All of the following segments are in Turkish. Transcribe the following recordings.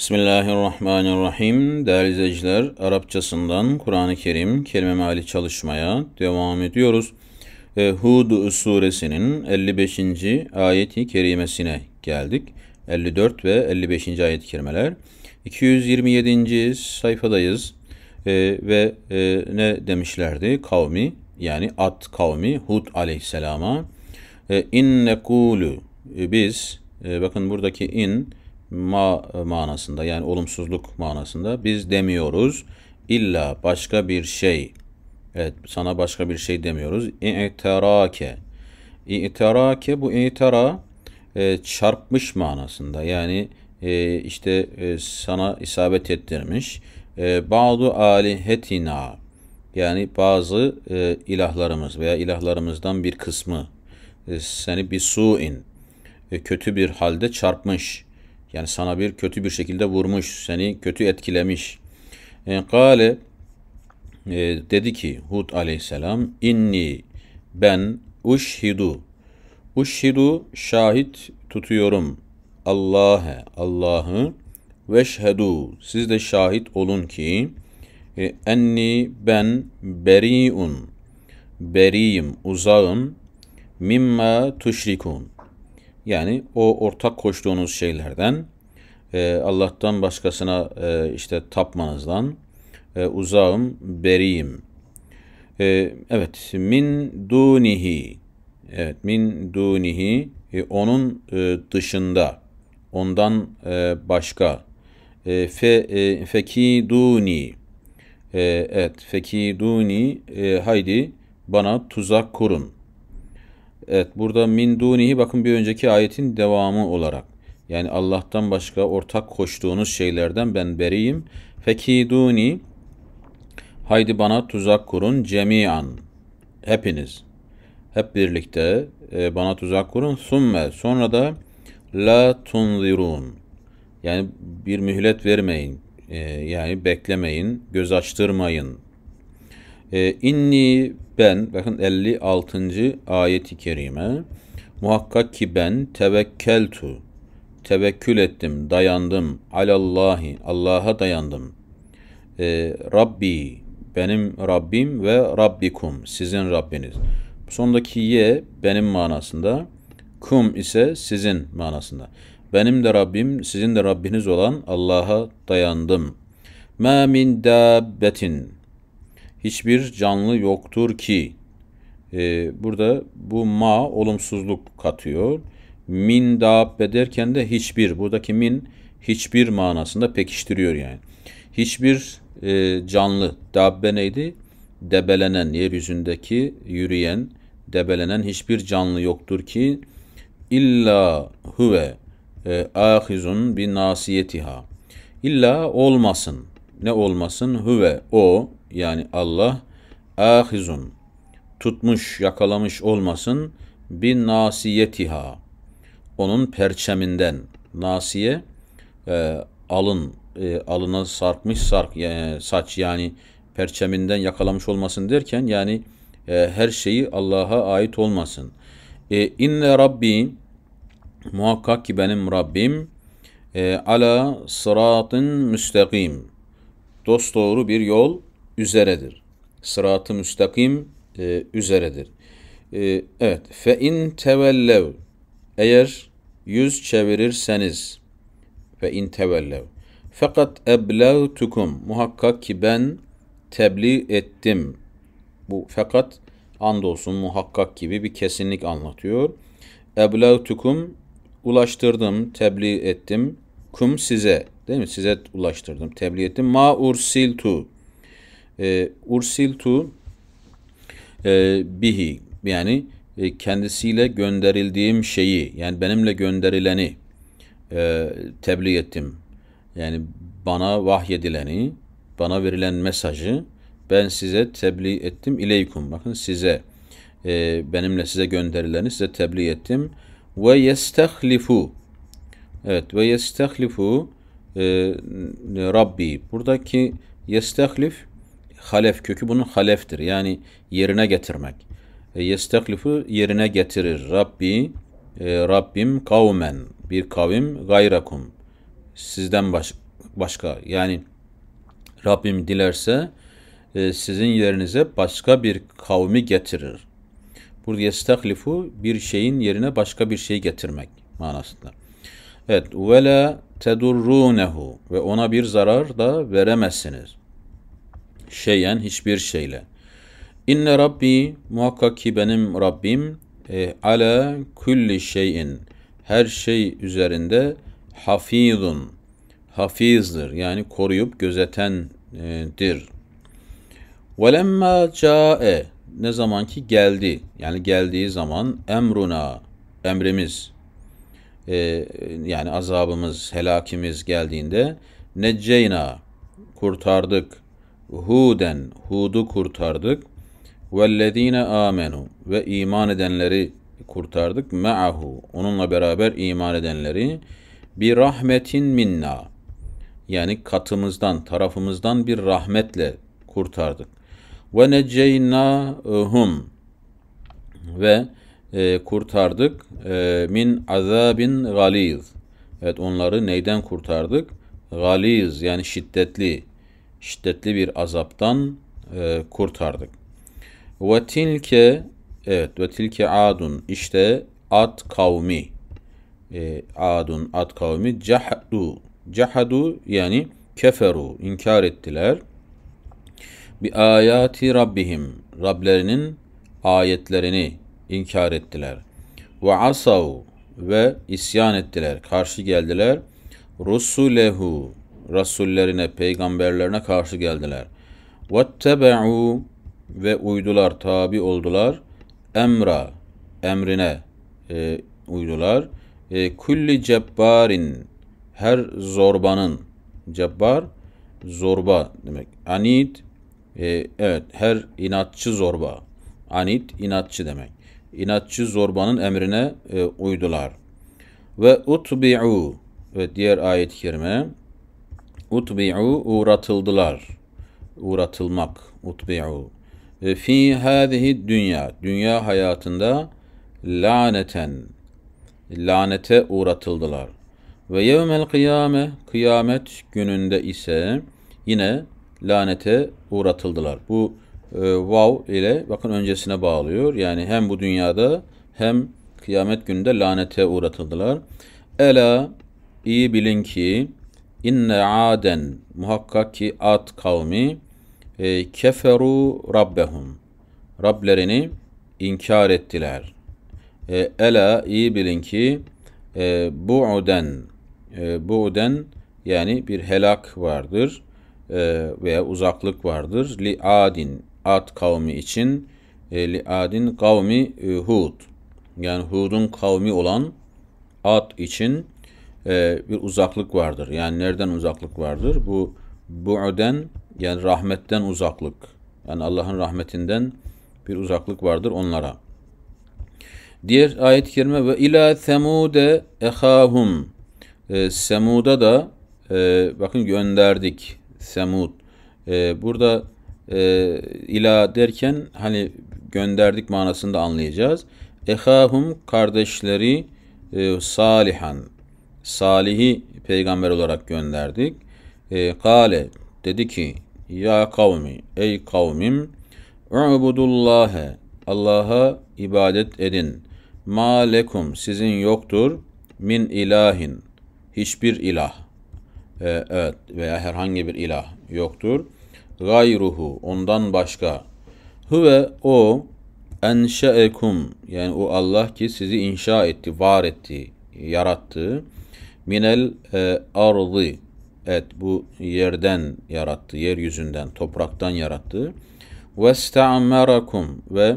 Bismillahirrahmanirrahim. Değerli izleyiciler, Arapçasından Kur'an-ı Kerim kelime meali çalışmaya devam ediyoruz. E, Hud suresinin 55. ayeti kerimesine geldik. 54 ve 55. ayet-i kerimeler. 227. sayfadayız. E, ve e, ne demişlerdi? Kavmi yani at kavmi Hud aleyhisselama ee, e, in nekulu biz e, bakın buradaki in ma manasında yani olumsuzluk manasında biz demiyoruz. illa başka bir şey. Evet sana başka bir şey demiyoruz. İ'terake. İ'terake bu i'tera e, çarpmış manasında. Yani e, işte e, sana isabet ettirmiş. E, Ba'du alihetina. Yani bazı e, ilahlarımız veya ilahlarımızdan bir kısmı e, seni bir suin e, kötü bir halde çarpmış yani sana bir kötü bir şekilde vurmuş, seni kötü etkilemiş. E, kale e, dedi ki Hud aleyhisselam inni ben uşhidu uşhidu şahit tutuyorum Allah'e Allah'ı şhedu, siz de şahit olun ki e, enni ben beriun beriyim uzağım mimma tuşrikun yani o ortak koştuğunuz şeylerden, e, Allah'tan başkasına e, işte tapmanızdan e, uzağım, beriyim. E, evet, min dunihi. Evet, min dunihi. E, onun e, dışında, ondan e, başka. E, fe, e, fekiduni. E, evet, fekiduni. E, haydi bana tuzak kurun. Evet burada min dunihi bakın bir önceki ayetin devamı olarak. Yani Allah'tan başka ortak koştuğunuz şeylerden ben beriyim. Fekiduni haydi bana tuzak kurun cemiyan hepiniz. Hep birlikte e, bana tuzak kurun. Summe sonra da la tunzirun. Yani bir mühlet vermeyin. E, yani beklemeyin, göz açtırmayın e, inni ben, bakın 56. ayet-i kerime. Muhakkak ki ben tevekkeltu, tevekkül ettim, dayandım. Alallahi, Allah'a dayandım. E, Rabbi, benim Rabbim ve Rabbikum, sizin Rabbiniz. Sondaki ye benim manasında, kum ise sizin manasında. Benim de Rabbim, sizin de Rabbiniz olan Allah'a dayandım. Ma min dabbetin hiçbir canlı yoktur ki. E, burada bu ma olumsuzluk katıyor. Min dabbe derken de hiçbir. Buradaki min hiçbir manasında pekiştiriyor yani. Hiçbir e, canlı dabbe neydi? Debelenen, yeryüzündeki yürüyen, debelenen hiçbir canlı yoktur ki illa huve e, ahizun bi nasiyetiha. İlla olmasın. Ne olmasın? Huve o yani Allah ahizun tutmuş, yakalamış olmasın bin nasiyetiha onun perçeminden nasiye e, alın e, alına sarkmış sark e, saç yani perçeminden yakalamış olmasın derken yani e, her şeyi Allah'a ait olmasın. E, inne Rabbi muhakkak ki benim Rabbim e, ala sıratın müstakim. Dost bir yol üzeredir. Sırat-ı müstakim e, üzeredir. E, evet. Fe in tevellev eğer yüz çevirirseniz ve in tevellev fakat eblevtukum muhakkak ki ben tebliğ ettim. Bu fakat andolsun muhakkak gibi bir kesinlik anlatıyor. Eblevtukum ulaştırdım, tebliğ ettim. Kum size, değil mi? Size ulaştırdım, tebliğ ettim. Ma ursiltu e, ursiltu e, bihi yani e, kendisiyle gönderildiğim şeyi yani benimle gönderileni e, tebliğ ettim. Yani bana vahyedileni, bana verilen mesajı ben size tebliğ ettim ileykum. Bakın size e, benimle size gönderileni size tebliğ ettim. Ve yestehlifu Evet ve yestehlifu e, Rabbi. Buradaki yestehlif halef kökü bunun haleftir. Yani yerine getirmek. E, yesteklifu yerine getirir. Rabbi e, Rabbim kavmen bir kavim gayrakum sizden baş, başka yani Rabbim dilerse e, sizin yerinize başka bir kavmi getirir. Burada yesteklifu bir şeyin yerine başka bir şey getirmek manasında. Evet. Ve la tedurrunehu ve ona bir zarar da veremezsiniz şeyen hiçbir şeyle. İnne Rabbi muhakkak ki benim Rabbim e, ala kulli şeyin her şey üzerinde hafizun hafizdir yani koruyup gözetendir. Velemma cae ne zaman ki geldi yani geldiği zaman emruna emrimiz e, yani azabımız helakimiz geldiğinde neceyna, kurtardık Huden, Hud'u kurtardık. Vellezine amenu ve iman edenleri kurtardık. me'ahu, onunla beraber iman edenleri. Bir rahmetin minna, yani katımızdan, tarafımızdan bir rahmetle kurtardık. Ve neceynaahum ve e, kurtardık e, min azabin galiz. Evet onları neyden kurtardık? Galiz yani şiddetli, şiddetli bir azaptan e, kurtardık. Ve tilke evet ve tilke adun işte ad kavmi e, adun ad kavmi cahadu cahadu yani keferu inkar ettiler bi ayati rabbihim Rablerinin ayetlerini inkar ettiler ve asav ve isyan ettiler karşı geldiler rusulehu rasullerine, peygamberlerine karşı geldiler. Vettebe'u ve uydular, tabi oldular. Emra, emrine e, uydular. E, kulli cebbarin, her zorbanın, cebbar, zorba demek. Anid, e, evet, her inatçı zorba. Anid, inatçı demek. İnatçı zorbanın emrine e, uydular. Ve utbi'u ve diğer ayet-i kerime Utbi'u uğratıldılar. Uğratılmak. Utbi'u. E, fi hâzihi dünya. Dünya hayatında laneten. Lanete uğratıldılar. Ve yevmel kıyame. Kıyamet gününde ise yine lanete uğratıldılar. Bu e, vav ile bakın öncesine bağlıyor. Yani hem bu dünyada hem kıyamet gününde lanete uğratıldılar. Ela iyi bilin ki İnne aden muhakkak ki ad kavmi e, keferu rabbehum. Rablerini inkar ettiler. E, ela iyi bilin ki e, bu'den e, bu'den yani bir helak vardır e, veya uzaklık vardır. Li adin ad kavmi için e, li adin kavmi e, Hud yani Hud'un kavmi olan ad için e, bir uzaklık vardır. Yani nereden uzaklık vardır? Bu bu'den yani rahmetten uzaklık. Yani Allah'ın rahmetinden bir uzaklık vardır onlara. Diğer ayet-i kerime ve ila semude ehahum. E, Semud'a da e, bakın gönderdik Semud. E, burada e, ila derken hani gönderdik manasında anlayacağız. Ehahum kardeşleri e, salihan Salih'i peygamber olarak gönderdik. E, kale dedi ki ya kavmi ey kavmim ubudullahe Allah'a ibadet edin. Ma lekum sizin yoktur min ilahin hiçbir ilah. E, evet veya herhangi bir ilah yoktur. Gayruhu ondan başka. Hüve o enşeekum yani o Allah ki sizi inşa etti, var etti, yarattı. Minel e, ardı. Evet bu yerden yarattı, yeryüzünden, topraktan yarattı. Ve ste'amerakum ve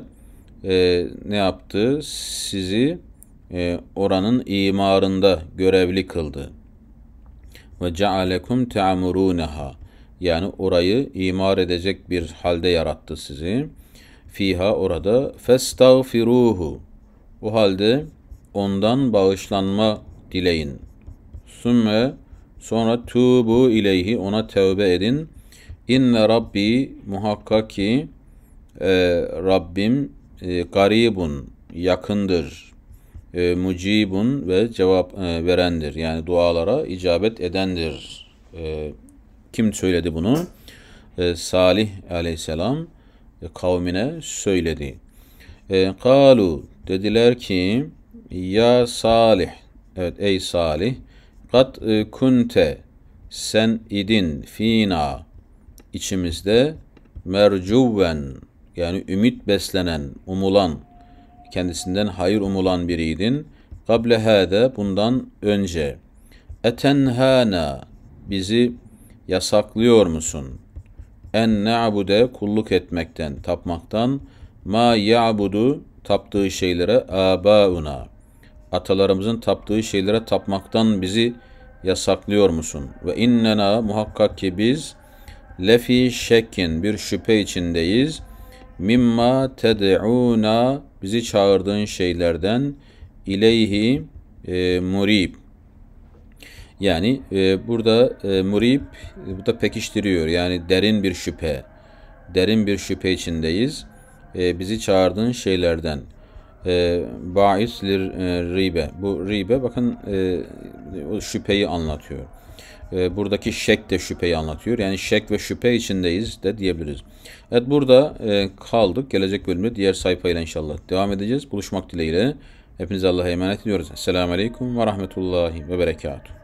e, ne yaptı? Sizi e, oranın imarında görevli kıldı. Ve cealekum te'amuruneha. Yani orayı imar edecek bir halde yarattı sizi. Fiha orada. Festağfiruhu. O halde ondan bağışlanma dileyin. Sümme sonra tubu ileyhi ona tevbe edin. İnne Rabbi muhakkak ki e, Rabbim e, garibun yakındır. E, mucibun ve cevap e, verendir. Yani dualara icabet edendir. E, kim söyledi bunu? E, Salih aleyhisselam e, kavmine söyledi. E, kalu dediler ki ya Salih evet ey Salih Kat e, kunte sen idin fina içimizde mercuven yani ümit beslenen, umulan, kendisinden hayır umulan biriydin. Kable hâde bundan önce. Etenhâna bizi yasaklıyor musun? En ne'abude kulluk etmekten, tapmaktan. Ma ya'budu taptığı şeylere abauna atalarımızın taptığı şeylere tapmaktan bizi yasaklıyor musun? Ve innena muhakkak ki biz lefi şekkin bir şüphe içindeyiz. Mimma ted'una bizi çağırdığın şeylerden ileyhi e, murib. Yani e, burada e, murib e, bu da pekiştiriyor. Yani derin bir şüphe. Derin bir şüphe içindeyiz. E, bizi çağırdığın şeylerden. Ee, e, ba'is ribe. Bu ribe bakın e, şüpheyi anlatıyor. E, buradaki şek de şüpheyi anlatıyor. Yani şek ve şüphe içindeyiz de diyebiliriz. Evet burada e, kaldık. Gelecek bölümde diğer sayfayla inşallah devam edeceğiz. Buluşmak dileğiyle. Hepinize Allah'a emanet ediyoruz. Selamun Aleyküm ve Rahmetullahi ve Berekatuhu.